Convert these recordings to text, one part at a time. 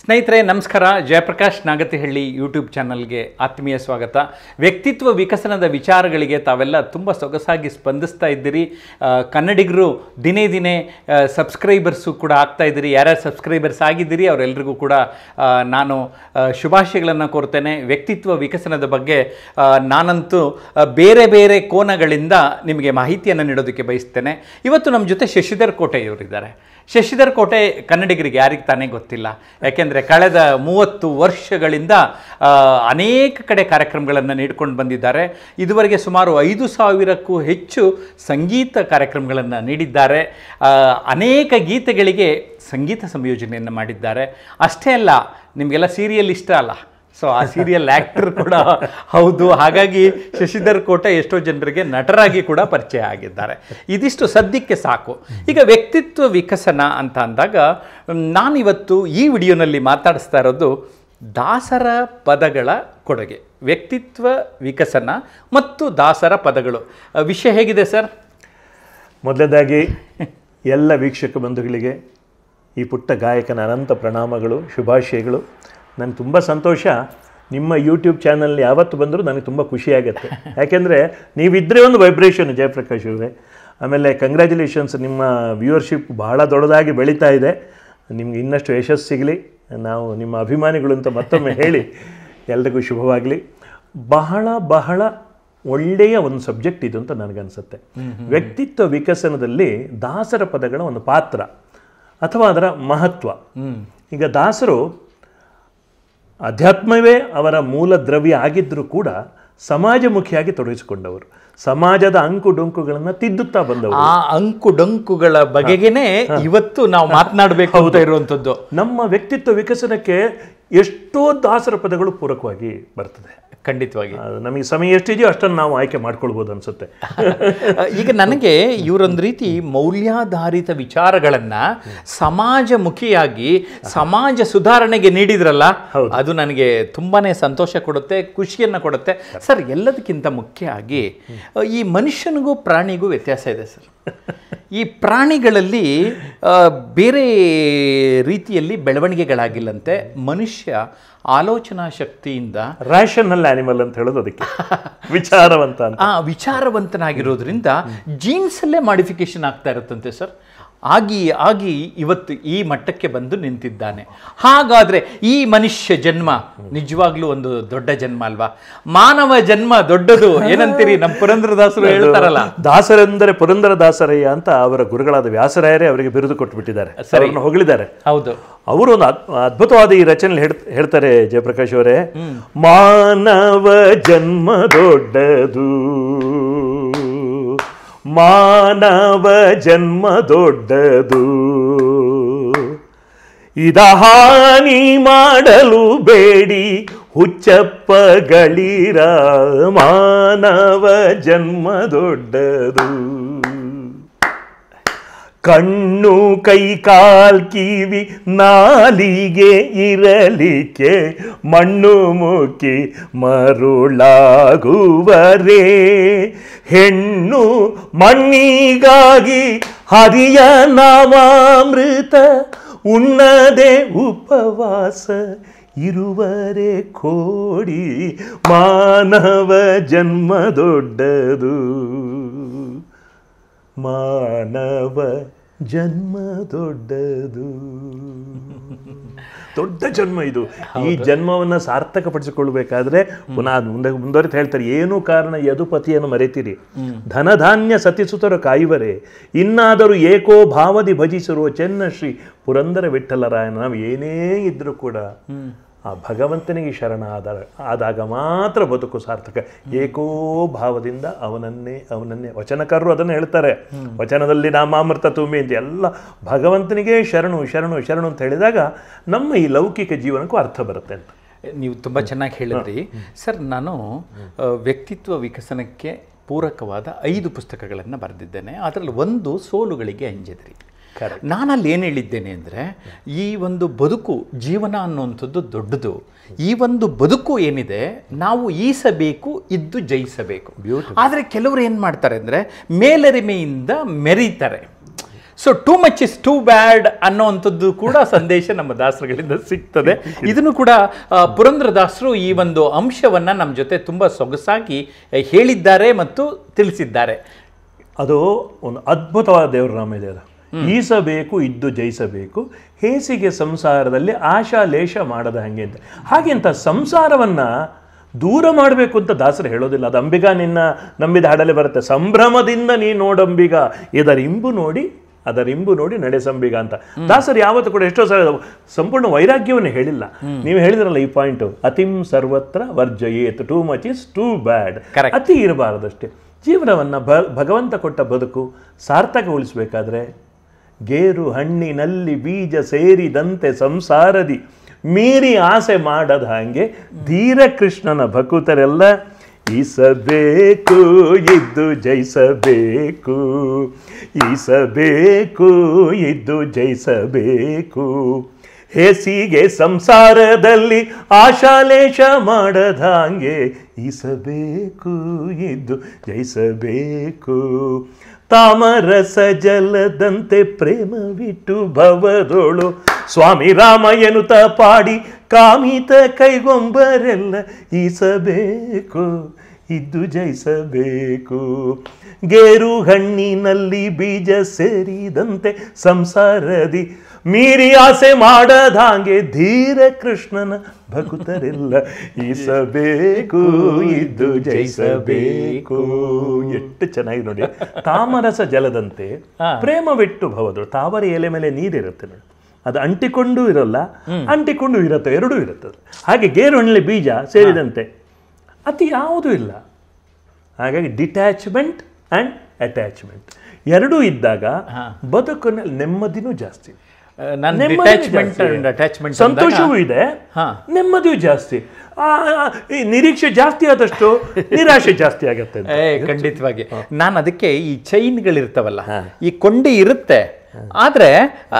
ಸ್ನೇಹಿತರೆ ನಮಸ್ಕಾರ ಜಯಪ್ರಕಾಶ್ ನಾಗತಿಹಳ್ಳಿ ಯೂಟ್ಯೂಬ್ ಚಾನಲ್ಗೆ ಆತ್ಮೀಯ ಸ್ವಾಗತ ವ್ಯಕ್ತಿತ್ವ ವಿಕಸನದ ವಿಚಾರಗಳಿಗೆ ತಾವೆಲ್ಲ ತುಂಬ ಸೊಗಸಾಗಿ ಸ್ಪಂದಿಸ್ತಾ ಇದ್ದೀರಿ ಕನ್ನಡಿಗರು ದಿನೇ ದಿನೇ ಸಬ್ಸ್ಕ್ರೈಬರ್ಸು ಕೂಡ ಆಗ್ತಾ ಇದ್ದೀರಿ ಯಾರ್ಯಾರು ಸಬ್ಸ್ಕ್ರೈಬರ್ಸ್ ಆಗಿದ್ದೀರಿ ಅವರೆಲ್ಲರಿಗೂ ಕೂಡ ನಾನು ಶುಭಾಶಯಗಳನ್ನು ಕೋರ್ತೇನೆ ವ್ಯಕ್ತಿತ್ವ ವಿಕಸನದ ಬಗ್ಗೆ ನಾನಂತೂ ಬೇರೆ ಬೇರೆ ಕೋನಗಳಿಂದ ನಿಮಗೆ ಮಾಹಿತಿಯನ್ನು ನೀಡೋದಕ್ಕೆ ಬಯಸ್ತೇನೆ ಇವತ್ತು ನಮ್ಮ ಜೊತೆ ಶಶಿಧರ್ ಕೋಟೆಯವರಿದ್ದಾರೆ ಶಶಿಧರ್ ಕೋಟೆ ಕನ್ನಡಿಗರಿಗೆ ಯಾರಿಗೆ ತಾನೇ ಗೊತ್ತಿಲ್ಲ ಯಾಕೆಂದರೆ ಕಳೆದ ಮೂವತ್ತು ವರ್ಷಗಳಿಂದ ಅನೇಕ ಕಡೆ ಕಾರ್ಯಕ್ರಮಗಳನ್ನು ನೀಡಿಕೊಂಡು ಬಂದಿದ್ದಾರೆ ಇದುವರೆಗೆ ಸುಮಾರು ಐದು ಸಾವಿರಕ್ಕೂ ಹೆಚ್ಚು ಸಂಗೀತ ಕಾರ್ಯಕ್ರಮಗಳನ್ನು ನೀಡಿದ್ದಾರೆ ಅನೇಕ ಗೀತೆಗಳಿಗೆ ಸಂಗೀತ ಸಂಯೋಜನೆಯನ್ನು ಮಾಡಿದ್ದಾರೆ ಅಷ್ಟೇ ಅಲ್ಲ ನಿಮಗೆಲ್ಲ ಸೀರಿಯಲ್ ಇಷ್ಟ ಅಲ್ಲ ಸೊ ಆ ಸೀರಿಯಲ್ ಆ್ಯಕ್ಟರ್ ಕೂಡ ಹೌದು ಹಾಗಾಗಿ ಶಶಿಧರ್ ಕೋಟೆ ಎಷ್ಟೋ ಜನರಿಗೆ ನಟರಾಗಿ ಕೂಡ ಪರಿಚಯ ಆಗಿದ್ದಾರೆ ಇದಿಷ್ಟು ಸದ್ಯಕ್ಕೆ ಸಾಕು ಈಗ ವ್ಯಕ್ತಿತ್ವ ವಿಕಸನ ಅಂತ ಅಂದಾಗ ನಾನಿವತ್ತು ಈ ವಿಡಿಯೋನಲ್ಲಿ ಮಾತಾಡಿಸ್ತಾ ಇರೋದು ದಾಸರ ಪದಗಳ ಕೊಡುಗೆ ವ್ಯಕ್ತಿತ್ವ ವಿಕಸನ ಮತ್ತು ದಾಸರ ಪದಗಳು ವಿಷಯ ಹೇಗಿದೆ ಸರ್ ಮೊದಲನೇದಾಗಿ ಎಲ್ಲ ವೀಕ್ಷಕ ಬಂಧುಗಳಿಗೆ ಈ ಪುಟ್ಟ ಗಾಯಕನ ಅನಂತ ಪ್ರಣಾಮಗಳು ಶುಭಾಶಯಗಳು ನನಗೆ ತುಂಬ ಸಂತೋಷ ನಿಮ್ಮ ಯೂಟ್ಯೂಬ್ ಚಾನಲ್ ಯಾವತ್ತು ಬಂದರೂ ನನಗೆ ತುಂಬ ಖುಷಿಯಾಗುತ್ತೆ ಯಾಕೆಂದರೆ ನೀವಿದ್ದರೆ ಒಂದು ವೈಬ್ರೇಷನ್ ಜಯಪ್ರಕಾಶ್ ಅವರೇ ಆಮೇಲೆ ಕಂಗ್ರ್ಯಾಚುಲೇಷನ್ಸ್ ನಿಮ್ಮ ವ್ಯೂವರ್ಶಿಪ್ ಬಹಳ ದೊಡ್ಡದಾಗಿ ಬೆಳೀತಾ ಇದೆ ನಿಮ್ಗೆ ಇನ್ನಷ್ಟು ಯಶಸ್ಸು ಸಿಗಲಿ ನಾವು ನಿಮ್ಮ ಅಭಿಮಾನಿಗಳು ಅಂತ ಮತ್ತೊಮ್ಮೆ ಹೇಳಿ ಎಲ್ರಿಗೂ ಶುಭವಾಗಲಿ ಬಹಳ ಬಹಳ ಒಳ್ಳೆಯ ಒಂದು ಸಬ್ಜೆಕ್ಟ್ ಇದು ಅಂತ ನನಗನ್ಸುತ್ತೆ ವ್ಯಕ್ತಿತ್ವ ವಿಕಸನದಲ್ಲಿ ದಾಸರ ಪದಗಳ ಒಂದು ಪಾತ್ರ ಅಥವಾ ಅದರ ಮಹತ್ವ ಈಗ ದಾಸರು ಅಧ್ಯಾತ್ಮವೇ ಅವರ ಮೂಲ ದ್ರವ್ಯ ಆಗಿದ್ದರೂ ಕೂಡ ಸಮಾಜಮುಖಿಯಾಗಿ ತೊಡಗಿಸಿಕೊಂಡವರು ಸಮಾಜದ ಅಂಕು ಡೊಂಕುಗಳನ್ನ ತಿದ್ದುತ್ತಾ ಬಂದವರು ಆ ಅಂಕು ಡೊಂಕುಗಳ ಬಗೆಗೇನೆ ಇವತ್ತು ನಾವು ಮಾತನಾಡಬೇಕು ಇರುವಂಥದ್ದು ನಮ್ಮ ವ್ಯಕ್ತಿತ್ವ ವಿಕಸನಕ್ಕೆ ಎಷ್ಟೋ ದಾಸರ ಪದಗಳು ಪೂರಕವಾಗಿ ಬರ್ತದೆ ಖಂಡಿತವಾಗಿ ನಮಗೆ ಸಮಯ ಎಷ್ಟಿದೆಯೋ ಅಷ್ಟನ್ನು ನಾವು ಆಯ್ಕೆ ಮಾಡ್ಕೊಳ್ಬೋದು ಅನಿಸುತ್ತೆ ಈಗ ನನಗೆ ಇವರೊಂದು ರೀತಿ ಮೌಲ್ಯಾಧಾರಿತ ವಿಚಾರಗಳನ್ನು ಸಮಾಜಮುಖಿಯಾಗಿ ಸಮಾಜ ಸುಧಾರಣೆಗೆ ನೀಡಿದ್ರಲ್ಲ ಅದು ನನಗೆ ತುಂಬಾ ಸಂತೋಷ ಕೊಡುತ್ತೆ ಖುಷಿಯನ್ನು ಕೊಡುತ್ತೆ ಸರ್ ಎಲ್ಲದಕ್ಕಿಂತ ಮುಖ್ಯವಾಗಿ ಈ ಮನುಷ್ಯನಿಗೂ ಪ್ರಾಣಿಗೂ ವ್ಯತ್ಯಾಸ ಇದೆ ಸರ್ ಈ ಪ್ರಾಣಿಗಳಲ್ಲಿ ಬೇರೆ ರೀತಿಯಲ್ಲಿ ಬೆಳವಣಿಗೆಗಳಾಗಿಲ್ಲಂತೆ ಮನುಷ್ಯ ಆಲೋಚನಾ ಶಕ್ತಿಯಿಂದ ರ್ಯಾಷನಲ್ ಆ್ಯನಿಮಲ್ ಅಂತ ಹೇಳೋದು ಅದಕ್ಕೆ ವಿಚಾರವಂತ ಆ ವಿಚಾರವಂತನಾಗಿರೋದ್ರಿಂದ ಜೀನ್ಸಲ್ಲೇ ಮಾಡಿಫಿಕೇಶನ್ ಆಗ್ತಾ ಇರುತ್ತಂತೆ ಸರ್ ಆಗಿ ಆಗಿ ಇವತ್ತು ಈ ಮಟ್ಟಕ್ಕೆ ಬಂದು ನಿಂತಿದ್ದಾನೆ ಹಾಗಾದರೆ ಈ ಮನುಷ್ಯ ಜನ್ಮ ನಿಜವಾಗ್ಲೂ ಒಂದು ದೊಡ್ಡ ಜನ್ಮ ಅಲ್ವಾ ಮಾನವ ಜನ್ಮ ದೊಡ್ಡದು ಏನಂತೀರಿ ನಮ್ಮ ದಾಸರು ಹೇಳ್ತಾರಲ್ಲ ದಾಸರೆಂದರೆ ದಾಸರಯ್ಯ ಅಂತ ಅವರ ಗುರುಗಳಾದ ವ್ಯಾಸರಾಯರೇ ಅವರಿಗೆ ಬಿರುದು ಕೊಟ್ಟುಬಿಟ್ಟಿದ್ದಾರೆ ಸರಿ ಹೊಗಳಿದ್ದಾರೆ ಹೌದು ಅವರು ಒಂದು ಅದ್ಭುತವಾದ ಈ ರಚನೆ ಹೇಳ್ತಾರೆ ಜಯಪ್ರಕಾಶ್ ಅವರೇ ಮಾನವ ಜನ್ಮ ದೊಡ್ಡದು ಮಾನವ ಜನ್ಮ ದೊಡ್ಡದು ಇದ ಹಾನಿ ಮಾಡಲು ಬೇಡಿ ಹುಚ್ಚಪ್ಪಗಳಿರ ಮಾನವ ಜನ್ಮ ದೊಡ್ಡದು ಕಣ್ಣು ಕೈ ಕಾಲ್ ಕಿವಿ ನಾಲಿಗೆ ಇರಲಿಕ್ಕೆ ಮಣ್ಣು ಮುಕ್ಕಿ ಮರುಳಾಗುವರೇ ಹೆಣ್ಣು ಮಣ್ಣಿಗಾಗಿ ಹರಿಯ ನಾಮಾಮೃತ ಉಣ್ಣದೆ ಉಪವಾಸ ಇರುವರೆ ಕೋಡಿ ಮಾನವ ಜನ್ಮ ದೊಡ್ಡದು ಮಾನವ ಜನ್ಮ ದೊಡ್ಡದು ದೊಡ್ಡ ಜನ್ಮ ಇದು ಈ ಜನ್ಮವನ್ನ ಸಾರ್ಥಕ ಪಡಿಸಿಕೊಳ್ಬೇಕಾದ್ರೆ ಪುನಃ ಮುಂದೆ ಮುಂದುವರಿತ ಹೇಳ್ತಾರೆ ಏನು ಕಾರಣ ಯದುಪತಿಯನ್ನು ಮರೆತಿರಿ ಧನಧಾನ್ಯ ಸತಿಸುತ್ತರ ಕಾಯುವರೆ ಇನ್ನಾದರೂ ಏಕೋ ಭಾವದಿ ಭಜಿಸಿರುವ ಚೆನ್ನ ಶ್ರೀ ಪುರಂದರ ವಿಠಲರಾಯನ ನಾವು ಏನೇ ಇದ್ರೂ ಕೂಡ ಆ ಭಗವಂತನಿಗೆ ಶರಣ ಆದಾಗ ಮಾತ್ರ ಬದುಕು ಸಾರ್ಥಕ ಏಕೋ ಭಾವದಿಂದ ಅವನನ್ನೇ ಅವನನ್ನೇ ವಚನಕಾರರು ಅದನ್ನು ಹೇಳ್ತಾರೆ ವಚನದಲ್ಲಿ ನಾಮಾಮೃತ ತುಂಬಿ ಅಂತ ಎಲ್ಲ ಭಗವಂತನಿಗೆ ಶರಣು ಶರಣು ಶರಣು ಅಂತ ಹೇಳಿದಾಗ ನಮ್ಮ ಈ ಲೌಕಿಕ ಜೀವನಕ್ಕೂ ಅರ್ಥ ಬರುತ್ತೆ ಅಂತ ನೀವು ತುಂಬ ಚೆನ್ನಾಗಿ ಹೇಳಿದ್ರಿ ಸರ್ ನಾನು ವ್ಯಕ್ತಿತ್ವ ವಿಕಸನಕ್ಕೆ ಪೂರಕವಾದ ಐದು ಪುಸ್ತಕಗಳನ್ನು ಬರೆದಿದ್ದೇನೆ ಅದರಲ್ಲಿ ಒಂದು ಸೋಲುಗಳಿಗೆ ಅಂಜದ್ರಿ ನಾನಲ್ಲಿ ಏನು ಹೇಳಿದ್ದೇನೆ ಅಂದರೆ ಈ ಒಂದು ಬದುಕು ಜೀವನ ಅನ್ನುವಂಥದ್ದು ದೊಡ್ಡದು ಈ ಒಂದು ಬದುಕು ಏನಿದೆ ನಾವು ಈಸಬೇಕು ಇದ್ದು ಜಯಿಸಬೇಕು ಆದರೆ ಕೆಲವರು ಏನು ಮಾಡ್ತಾರೆ ಅಂದರೆ ಮೇಲರಿಮೆಯಿಂದ ಮೆರೀತಾರೆ so too much is too bad ಅನ್ನೋವಂಥದ್ದು ಕೂಡ ಸಂದೇಶ ನಮ್ಮ ದಾಸರುಗಳಿಂದ ಸಿಗ್ತದೆ ಇದನ್ನು ಕೂಡ ಪುರಂದ್ರದಾಸರು ಈ ಒಂದು ಅಂಶವನ್ನು ನಮ್ಮ ಜೊತೆ ತುಂಬ ಸೊಗಸಾಗಿ ಹೇಳಿದ್ದಾರೆ ಮತ್ತು ತಿಳಿಸಿದ್ದಾರೆ ಅದು ಒಂದು ಅದ್ಭುತವಾದ ದೇವರ ನಾಮ ಇದೆ ಅದು ಈಸಬೇಕು ಇದ್ದು ಜಯಿಸಬೇಕು ಹೇಸಿಗೆ ಸಂಸಾರದಲ್ಲಿ ಆಶಾಲೇಷ ಮಾಡದ ಹಾಗೆ ಅಂತ ಹಾಗೆಂತ ಸಂಸಾರವನ್ನು ದೂರ ಮಾಡಬೇಕು ಅಂತ ದಾಸರು ಹೇಳೋದಿಲ್ಲ ಅದು ಅಂಬಿಗ ನಿನ್ನ ನಂಬಿದ ಹಾಡಲೇ ಬರುತ್ತೆ ಸಂಭ್ರಮದಿಂದ ನೀ ನೋಡಂಬಿಗ ಇದರ ನೋಡಿ ಅದರಿಂಬು ನೋಡಿ ನಡೆಸಂಬಿಗ ಅಂತ ದಾಸರು ಯಾವತ್ತು ಕೂಡ ಎಷ್ಟೋ ಸಲ ಸಂಪೂರ್ಣ ವೈರಾಗ್ಯವನ್ನು ಹೇಳಿಲ್ಲ ನೀವು ಹೇಳಿದ್ರಲ್ಲ ಈ ಪಾಯಿಂಟ್ ಅತಿಂ ಸರ್ವತ್ರ ವರ್ಜಯೇತ್ too much is too bad ಅತಿ ಇರಬಾರದಷ್ಟೇ ಜೀವನವನ್ನು ಭಗವಂತ ಕೊಟ್ಟ ಬದುಕು ಸಾರ್ಥಕಗೊಳಿಸಬೇಕಾದ್ರೆ ಗೇರು ಹಣ್ಣಿನಲ್ಲಿ ಬೀಜ ಸೇರಿದಂತೆ ಸಂಸಾರದಿ ಮೀರಿ ಆಸೆ ಮಾಡದ ಹಾಗೆ ಧೀರ ಕೃಷ್ಣನ ಭಕುತರೆಲ್ಲ ಈಸಬೇಕು ಇದ್ದು ಜಯಿಸಬೇಕು ಈಸಬೇಕು ಇದ್ದು ಜಯಿಸಬೇಕು ಹೇಸಿಗೆ ಸಂಸಾರದಲ್ಲಿ ಆಶಾಲೇಷ ಮಾಡದ ಹಾಗೆ ಈಸಬೇಕು ಇದ್ದು ಜಯಿಸಬೇಕು ತಾಮರಸ ಜಲದಂತೆ ಪ್ರೇಮವಿಟ್ಟು ಭವದೋಳು ಸ್ವಾಮಿ ರಾಮ ಎನ್ನುತ್ತ ಪಾಡಿ ಕಾಮಿತ ಕೈಗೊಂಬರೆಲ್ಲ ಈಸಬೇಕು ಇದ್ದು ಜಯಿಸಬೇಕು ಗೇರು ಹಣ್ಣಿನಲ್ಲಿ ಬೀಜ ಸೇರಿದಂತೆ ಸಂಸಾರದಿ ಮೀರಿ ಆಸೆ ಮಾಡದಾಂಗೆ ಧೀರ ಕೃಷ್ಣನ ಭಕ್ತರೆಲ್ಲ ಈಸಬೇಕು ಇದ್ದು ಜಯಿಸಬೇಕು ಎಷ್ಟು ಚೆನ್ನಾಗಿ ನೋಡಿ ತಾಮರಸ ಜಲದಂತೆ ಪ್ರೇಮವೆಟ್ಟು ಭವದು ತಾವರೆ ಎಲೆ ಮೇಲೆ ನೀರಿರುತ್ತೆ ನೋಡಿ ಅದು ಅಂಟಿಕೊಂಡು ಇರಲ್ಲ ಅಂಟಿಕೊಂಡು ಇರುತ್ತೆ ಎರಡೂ ಇರುತ್ತೆ ಹಾಗೆ ಗೇರುಣ್ಣೆ ಬೀಜ ಸೇರಿದಂತೆ ಅತಿ ಯಾವುದೂ ಇಲ್ಲ ಹಾಗಾಗಿ ಡಿಟ್ಯಾಚ್ಮೆಂಟ್ ಆ್ಯಂಡ್ ಅಟ್ಯಾಚ್ಮೆಂಟ್ ಎರಡೂ ಇದ್ದಾಗ ಬದುಕಿನಲ್ಲಿ ನೆಮ್ಮದಿನೂ ಜಾಸ್ತಿ ಸಂತೋಷವೂ ಇದೆ ನೆಮ್ಮದಿಯೂ ಜಾಸ್ತಿ ಈ ನಿರೀಕ್ಷೆ ಜಾಸ್ತಿ ಆದಷ್ಟು ನಿರಾಶೆ ಜಾಸ್ತಿ ಆಗುತ್ತೆ ಖಂಡಿತವಾಗಿ ನಾನು ಅದಕ್ಕೆ ಈ ಚೈನ್ಗಳಿರ್ತವಲ್ಲ ಈ ಕೊಂಡಿ ಇರುತ್ತೆ ಆದರೆ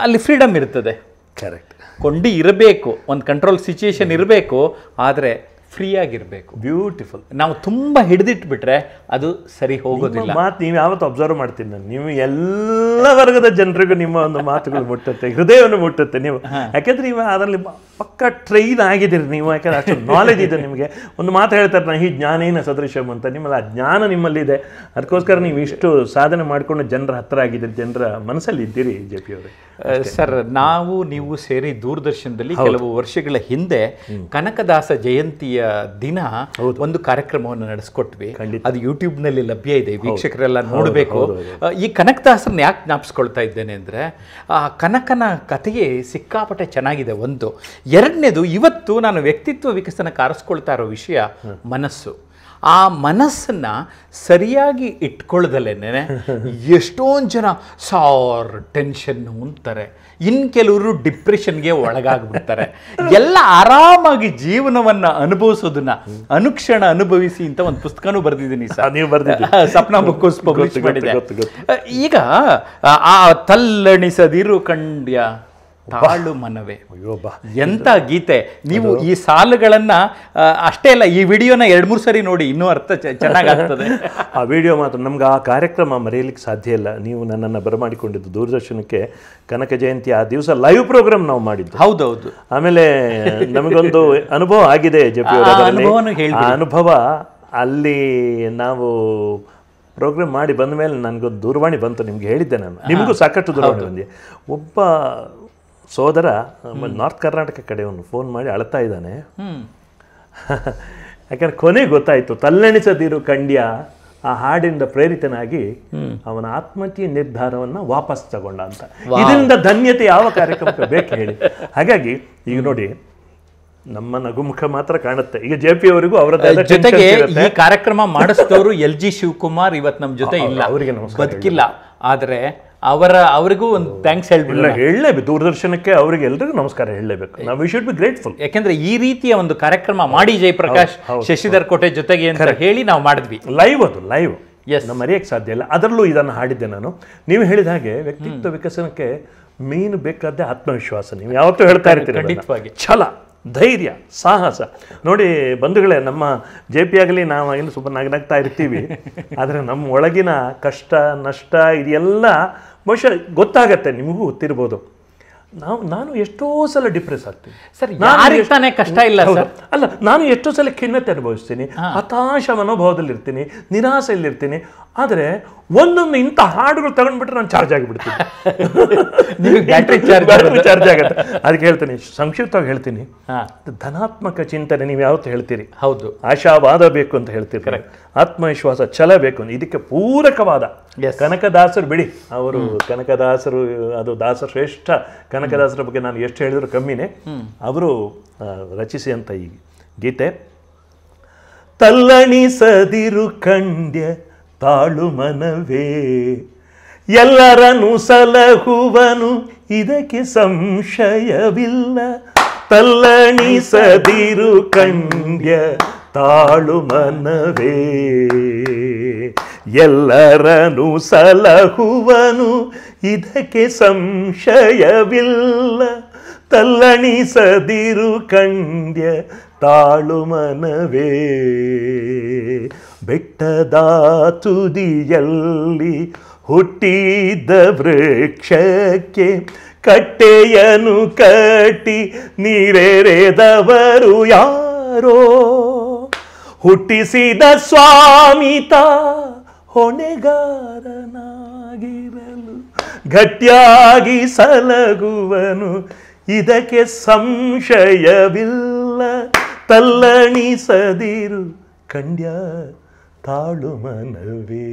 ಅಲ್ಲಿ ಫ್ರೀಡಮ್ ಇರ್ತದೆ ಕರೆಕ್ಟ್ ಕೊಂಡಿ ಇರಬೇಕು ಒಂದು ಕಂಟ್ರೋಲ್ ಸಿಚುಯೇಷನ್ ಇರಬೇಕು ಆದರೆ ಫ್ರೀಯಾಗಿರಬೇಕು ಬ್ಯೂಟಿಫುಲ್ ನಾವು ತುಂಬ ಹಿಡಿದಿಟ್ಬಿಟ್ರೆ ಅದು ಸರಿ ಹೋಗೋದಿಲ್ಲ ಮಾತು ನೀವು ಯಾವತ್ತು ಅಬ್ಸರ್ವ್ ಮಾಡ್ತೀನಿ ನಾನು ನೀವು ಎಲ್ಲ ವರ್ಗದ ಜನರಿಗೂ ನಿಮ್ಮ ಒಂದು ಮಾತುಗಳು ಮುಟ್ಟುತ್ತೆ ಹೃದಯವನ್ನು ಮುಟ್ಟುತ್ತೆ ನೀವು ಯಾಕೆಂದ್ರೆ ನೀವು ಅದರಲ್ಲಿ ಪಕ್ಕ ಟ್ರೈನ್ ಆಗಿದ್ದೀರಿ ನೀವು ಯಾಕೆಂದ್ರೆ ಅಷ್ಟು ನಾಲೆಜ್ ಇದೆ ನಿಮಗೆ ಒಂದು ಮಾತು ಹೇಳ್ತಾರೆ ನಾನು ಈ ಜ್ಞಾನೇನ ಸದೃಶಮ್ ಅಂತ ನಿಮ್ಮಲ್ಲಿ ಆ ಜ್ಞಾನ ನಿಮ್ಮಲ್ಲಿದೆ ಅದಕ್ಕೋಸ್ಕರ ನೀವು ಇಷ್ಟು ಸಾಧನೆ ಮಾಡಿಕೊಂಡು ಜನರ ಹತ್ರ ಆಗಿದ್ದೀರಿ ಜನರ ಮನಸ್ಸಲ್ಲಿ ಇದ್ದೀರಿ ಜೆ ಪಿ ಅವರೇ ಸರ್ ನಾವು ನೀವು ಸೇರಿ ದೂರದರ್ಶನದಲ್ಲಿ ಕೆಲವು ವರ್ಷಗಳ ಹಿಂದೆ ಕನಕದಾಸ ಜಯಂತಿಯ ದಿನ ಒಂದು ಕಾರ್ಯಕ್ರಮವನ್ನು ನಡೆಸ್ಕೊಟ್ವಿ ಅದು ಯೂಟ್ಯೂಬ್ನಲ್ಲಿ ಲಭ್ಯ ಇದೆ ವೀಕ್ಷಕರೆಲ್ಲ ನೋಡಬೇಕು ಈ ಕನಕದಾಸನ ಯಾಕೆ ಜ್ಞಾಪಿಸ್ಕೊಳ್ತಾ ಇದ್ದೇನೆ ಅಂದರೆ ಆ ಕನಕನ ಕಥೆಯೇ ಸಿಕ್ಕಾಪಟ್ಟೆ ಚೆನ್ನಾಗಿದೆ ಒಂದು ಎರಡನೇದು ಇವತ್ತು ನಾನು ವ್ಯಕ್ತಿತ್ವ ವಿಕಸನ ಆರಿಸ್ಕೊಳ್ತಾ ಇರೋ ವಿಷಯ ಮನಸ್ಸು ಆ ಮನಸ್ಸನ್ನ ಸರಿಯಾಗಿ ಇಟ್ಕೊಳ್ದಲೇ ಎಷ್ಟೊಂದು ಜನ ಸಾರ್ ಟೆನ್ಷನ್ ಅಂತಾರೆ ಇನ್ ಕೆಲವರು ಡಿಪ್ರೆಷನ್ಗೆ ಒಳಗಾಗ್ಬಿಡ್ತಾರೆ ಎಲ್ಲ ಆರಾಮಾಗಿ ಜೀವನವನ್ನ ಅನುಭವಿಸೋದನ್ನ ಅನುಕ್ಷಣ ಅನುಭವಿಸಿ ಅಂತ ಒಂದು ಪುಸ್ತಕನೂ ಬರೆದಿದ್ದೀನಿ ಸರ್ ನೀವು ಬುಕ್ಕೋಸ್ ಮಾಡಿದೆ ಈಗ ಆ ತಲ್ಲಣಿಸದಿರು ಕಂಡ್ಯ ತಾಳು ಮನವೇ ಎಂತ ಗೀತೆ ನೀವು ಈ ಸಾಲುಗಳನ್ನು ಅಷ್ಟೇ ಅಲ್ಲ ಈ ವಿಡಿಯೋನ ಎರಡು ಮೂರು ಸರಿ ನೋಡಿ ಇನ್ನೂ ಅರ್ಥ ಚೆನ್ನಾಗಾಗ್ತದೆ ಆ ವಿಡಿಯೋ ಮಾತ್ರ ನಮ್ಗೆ ಆ ಕಾರ್ಯಕ್ರಮ ಮರೆಯಲಿಕ್ಕೆ ಸಾಧ್ಯ ಇಲ್ಲ ನೀವು ನನ್ನನ್ನು ಬರಮಾಡಿಕೊಂಡಿದ್ದು ದೂರದರ್ಶನಕ್ಕೆ ಕನಕ ಜಯಂತಿ ಆ ದಿವಸ ಲೈವ್ ಪ್ರೋಗ್ರಾಮ್ ನಾವು ಮಾಡಿದ್ದು ಹೌದೌದು ಆಮೇಲೆ ನಮಗೊಂದು ಅನುಭವ ಆಗಿದೆ ಅನುಭವ ಅಲ್ಲಿ ನಾವು ಪ್ರೋಗ್ರಾಮ್ ಮಾಡಿ ಬಂದ ಮೇಲೆ ನನಗೊಂದು ದೂರವಾಣಿ ಬಂತು ನಿಮ್ಗೆ ಹೇಳಿದ್ದೆ ನಾನು ನಿಮಗೂ ಸಾಕಷ್ಟು ದೂರವಾಣಿ ಬಂದಿದೆ ಒಬ್ಬ ಸೋದರ ನಾರ್ತ್ ಕರ್ನಾಟಕ ಕಡೆ ಒಂದು ಫೋನ್ ಮಾಡಿ ಅಳ್ತಾ ಇದ್ದಾನೆ ಯಾಕಂದ್ರೆ ಕೊನೆ ಗೊತ್ತಾಯ್ತು ತಲ್ಲೆಣಿಸದಿರು ಕಂಡ್ಯ ಆ ಹಾಡಿಂದ ಪ್ರೇರಿತನಾಗಿ ಅವನ ಆತ್ಮಹತ್ಯೆ ನಿರ್ಧಾರವನ್ನ ವಾಪಸ್ ತಗೊಂಡ ಅಂತ ಇದರಿಂದ ಧನ್ಯತೆ ಯಾವ ಕಾರ್ಯಕ್ರಮಕ್ಕೆ ಬೇಕು ಹೇಳಿ ಹಾಗಾಗಿ ಈಗ ನೋಡಿ ನಮ್ಮ ನಗುಮುಖ ಮಾತ್ರ ಕಾಣುತ್ತೆ ಈಗ ಜೆ ಪಿ ಅವರಿಗೂ ಅವರ ಜೊತೆಗೆ ಈ ಕಾರ್ಯಕ್ರಮ ಮಾಡಿಸಿದವರು ಎಲ್ ಜಿ ಶಿವಕುಮಾರ್ ಇವತ್ತು ನಮ್ಮ ಜೊತೆ ಇಲ್ಲ ಅವರಿಗೆ ಬದುಕಿಲ್ಲ ಆದರೆ ಅವರ ಅವರಿಗೂ ಒಂದು ಥ್ಯಾಂಕ್ಸ್ ಹೇಳ್ಬಿಲ್ಲ ಹೇಳಲೇಬೇಕು ದೂರದರ್ಶನಕ್ಕೆ ಅವರಿಗೆ ಎಲ್ರಿಗೂ ನಮಸ್ಕಾರ ಹೇಳಲೇಬೇಕು ನಾವು ವಿ ಶುಡ್ ಬಿ ಗ್ರೇಟ್ಫುಲ್ ಯಾಕೆಂದ್ರೆ ಈ ರೀತಿಯ ಒಂದು ಕಾರ್ಯಕ್ರಮ ಮಾಡಿ ಜಯಪ್ರಕಾಶ್ ಶಶಿಧರ್ ಕೋಟೆ ಜೊತೆಗೆ ಅಂತ ಹೇಳಿ ನಾವು ಮಾಡಿದ್ವಿ ಲೈವ್ ಅದು ಲೈವ್ ಎಸ್ ನಮ್ಮ ಮರೆಯಕ್ಕೆ ಸಾಧ್ಯ ಇಲ್ಲ ಅದರಲ್ಲೂ ಇದನ್ನು ಹಾಡಿದ್ದೆ ನಾನು ನೀವು ಹೇಳಿದ ಹಾಗೆ ವ್ಯಕ್ತಿತ್ವ ವಿಕಸನಕ್ಕೆ ಮೇನ್ ಬೇಕಾದ ಆತ್ಮವಿಶ್ವಾಸ ನೀವು ಯಾವತ್ತೂ ಹೇಳ್ತಾ ಇರ್ತೀರಿ ಖಂಡಿತವಾಗಿ ಛಲ ಧೈರ್ಯ ಸಾಹಸ ನೋಡಿ ಬಂಧುಗಳೇ ನಮ್ಮ ಜೆ ಪಿ ಆಗಲಿ ನಾವು ಏನು ಸ್ವಲ್ಪ ನಗನಾಗ್ತಾ ಇರ್ತೀವಿ ಆದರೆ ನಮ್ಮ ಒಳಗಿನ ಕಷ್ಟ ನಷ್ಟ ಇದೆಲ್ಲ ಬಹುಶಃ ಗೊತ್ತಾಗತ್ತೆ ನಿಮಗೂ ಗೊತ್ತಿರ್ಬೋದು ನಾವು ನಾನು ಎಷ್ಟೋ ಸಲ ಡಿಪ್ರೆಸ್ ಆಗ್ತೀನಿ ಕಷ್ಟ ಇಲ್ಲ ಅಲ್ಲ ನಾನು ಎಷ್ಟೋ ಸಲ ಖಿನ್ನತೆ ಅನುಭವಿಸ್ತೀನಿ ಹತಾಶ ಮನೋಭಾವದಲ್ಲಿರ್ತೀನಿ ನಿರಾಸೆಯಲ್ಲಿರ್ತೀನಿ ಆದರೆ ಒಂದೊಂದು ಇಂಥ ಹಾಡುಗಳು ತಗೊಂಡ್ಬಿಟ್ರೆ ನಾನು ಚಾರ್ಜ್ ಆಗಿಬಿಡ್ತೀನಿ ಚಾರ್ಜ್ ಚಾರ್ಜ್ ಆಗುತ್ತೆ ಅದಕ್ಕೆ ಹೇಳ್ತೀನಿ ಸಂಕ್ಷಿಪ್ತವಾಗಿ ಹೇಳ್ತೀನಿ ಧನಾತ್ಮಕ ಚಿಂತನೆ ನೀವು ಯಾವತ್ತು ಹೇಳ್ತೀರಿ ಹೌದು ಆಶಾವಾದ ಬೇಕು ಅಂತ ಹೇಳ್ತೀರಿ ಆತ್ಮವಿಶ್ವಾಸ ಛಲ ಬೇಕು ಅಂತ ಇದಕ್ಕೆ ಪೂರಕವಾದ ಕನಕದಾಸರು ಬಿಡಿ ಅವರು ಕನಕದಾಸರು ಅದು ದಾಸ ಶ್ರೇಷ್ಠ ಕನಕದಾಸರ ಬಗ್ಗೆ ನಾನು ಎಷ್ಟು ಹೇಳಿದ್ರು ಕಮ್ಮಿನೇ ಅವರು ರಚಿಸಿ ಅಂತ ಈ ಗೀತೆ ತಲ್ಲಣಿಸದಿರು ಕಂಡ್ಯ ತಾಳು ಮನವೇ ಎಲ್ಲರನು ಸಲಹುವನು ಇದಕ್ಕೆ ಸಂಶಯವಿಲ್ಲ ತಲ್ಲಣಿಸದಿರು ಕಂಡ್ಯ ತಾಳು ಮನವೇ ಎಲ್ಲರನು ಸಲಹುವನು ಇದಕ್ಕೆ ಸಂಶಯವಿಲ್ಲ ತಲ್ಲಣಿಸದಿರು ಕಂಡ್ಯ ತಾಳು ಮನವೇ ಬೆಟ್ಟದ ತುದಿಯಲ್ಲಿ ಹುಟ್ಟಿದ ವೃಕ್ಷಕ್ಕೆ ಕಟ್ಟೆಯನ್ನು ಕಟ್ಟಿ ನೀರೆರೆದವರು ಯಾರೋ ಹುಟ್ಟಿಸಿದ ಸ್ವಾಮಿತ ಹೊಣೆಗಾರನಾಗಿರಲು ಗಟ್ಟಿಯಾಗಿ ಸಲಗುವನು ಇದಕ್ಕೆ ಸಂಶಯವಿಲ್ಲ ತಲ್ಲಣಿಸದಿರು ಖಂಡ್ಯ ತಾಳು ಮನವೇ